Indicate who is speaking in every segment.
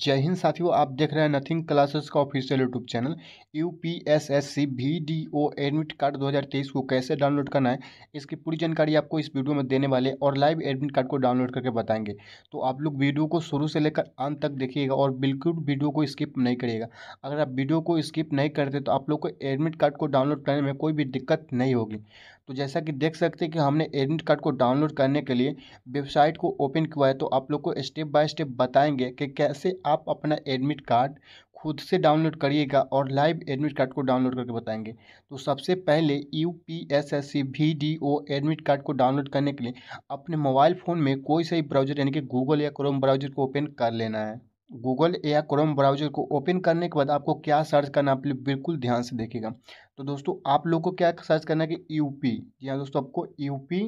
Speaker 1: जय हिंद साथियों आप देख रहे हैं नथिंग क्लासेस का official YouTube channel U P S S C V D O admit card 2023 को कैसे डाउनलोड करना है इसकी पूरी जानकारी आपको इस वीडियो में देने वाले और लाइव एडमिट कार्ड को डाउनलोड करके बताएंगे तो आप लोग वीडियो को शुरू से लेकर अंत तक देखिएगा और बिल्कुल वीडियो को स्किप नहीं करिएगा अगर आप वीडियो को स्किप नहीं करते तो आप लोग को एडमिट कार्ड को डाउनलोड करने में कोई भी दिक्कत नहीं होगी तो जैसा कि देख सकते हैं कि हमने एडमिट कार्ड को डाउनलोड करने के लिए वेबसाइट को ओपन किया है तो आप लोग को स्टेप बाय स्टेप बताएंगे कि कैसे आप अपना एडमिट कार्ड खुद से डाउनलोड करिएगा और लाइव एडमिट कार्ड को डाउनलोड करके बताएंगे तो सबसे पहले U P S S C V D O admit card को डाउनलोड करने के लिए अपने मोबाइल फ़ोन में कोई सा ही ब्राउजर यानी कि गूगल या क्रोम ब्राउजर को ओपन कर लेना है गूगल या क्रोम ब्राउजर को ओपन करने के बाद आपको क्या सर्च करना आप बिल्कुल ध्यान से देखिएगा तो दोस्तों आप लोग को क्या सर्च करना है कि यू पी जी हाँ दोस्तों आपको यू पी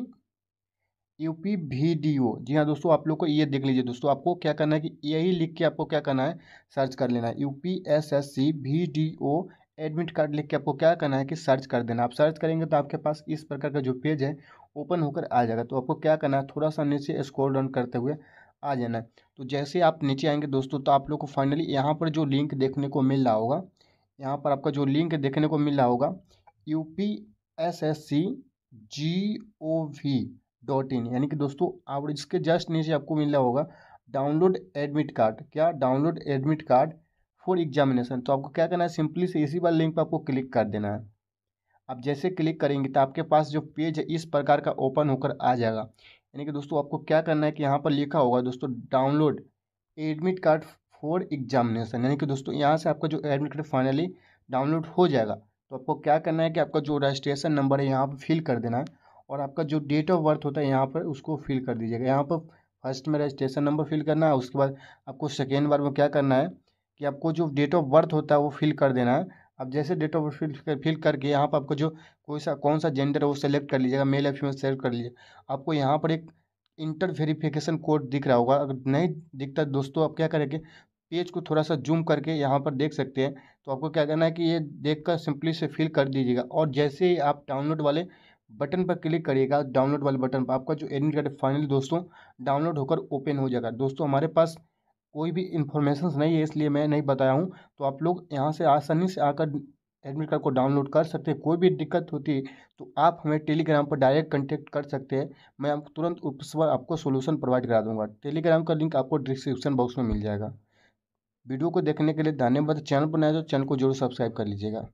Speaker 1: यूपी वीडियो जी हाँ दोस्तों आप लोग को ये देख लीजिए दोस्तों आपको क्या करना है कि यही लिख के आपको क्या करना है सर्च कर लेना है U P S S C V D O admit card लिख के आपको क्या करना है कि सर्च कर देना आप सर्च करेंगे तो आपके पास इस प्रकार का जो पेज है ओपन होकर आ जाएगा तो आपको क्या करना है थोड़ा सा नीचे स्क्रॉल डाउन करते हुए आ जाना है तो जैसे आप नीचे आएंगे दोस्तों तो आप लोग को फाइनली यहाँ पर जो लिंक देखने को मिल रहा होगा यहाँ पर आपका जो लिंक देखने को मिल रहा होगा U P S S C G O V dot in यानी कि दोस्तों आप इसके जस्ट नीचे आपको रहा होगा डाउनलोड एडमिट कार्ड क्या download admit card for examination तो आपको क्या करना है सिंपली से इसी बार लिंक पर आपको क्लिक कर देना है आप जैसे क्लिक करेंगे तो आपके पास जो पेज है इस प्रकार का ओपन होकर आ जाएगा यानी कि दोस्तों आपको क्या करना है कि यहाँ पर लिखा होगा दोस्तों download admit card for examination यानी कि दोस्तों यहाँ से आपका जो एडमिट कार्ड फाइनली डाउनलोड हो जाएगा तो आपको क्या करना है कि आपका जो रजिस्ट्रेशन नंबर है यहाँ पर फिल कर देना है और आपका जो डेट ऑफ बर्थ होता है यहाँ पर उसको फिल कर दीजिएगा यहाँ पर फर्स्ट में रजिस्ट्रेशन नंबर फिल करना है उसके बाद आपको सेकेंड बार में क्या करना है कि आपको जो डेट ऑफ बर्थ होता है वो फिल कर देना है अब जैसे date of birth fill fill करके यहाँ पर आपको जो कोई सा कौन सा जेंडर है वो सेलेक्ट कर लीजिएगा मेल या फीमेल सेलेक्ट कर लीजिएगा आपको यहाँ पर एक इंटर वेरीफिकेशन कोड दिख रहा होगा अगर नहीं दिखता दोस्तों आप क्या करेंगे पेज को थोड़ा सा जूम करके यहाँ पर देख सकते हैं तो आपको क्या करना है कि ये देख कर सिंपली से फिल कर दीजिएगा और जैसे ही आप डाउनलोड वाले बटन पर क्लिक करिएगा डाउनलोड वाले बटन पर आपका जो एडमिट कार्ड फाइनली दोस्तों डाउनलोड होकर ओपन हो जाएगा दोस्तों हमारे पास कोई भी इन्फॉर्मेशन नहीं है इसलिए मैं नहीं बताया हूँ तो आप लोग यहाँ से आसानी से आकर एडमिट कार्ड को डाउनलोड कर सकते हैं कोई भी दिक्कत होती है तो आप हमें टेलीग्राम पर डायरेक्ट कंटेक्ट कर सकते हैं मैं आप तुरंत उस पर आपको सोल्यूशन प्रोवाइड करा दूँगा टेलीग्राम का लिंक आपको डिस्क्रिप्शन बॉक्स में मिल जाएगा वीडियो को देखने के लिए धन्यवाद चैनल पर नया तो चैनल को जरूर सब्सक्राइब कर लीजिएगा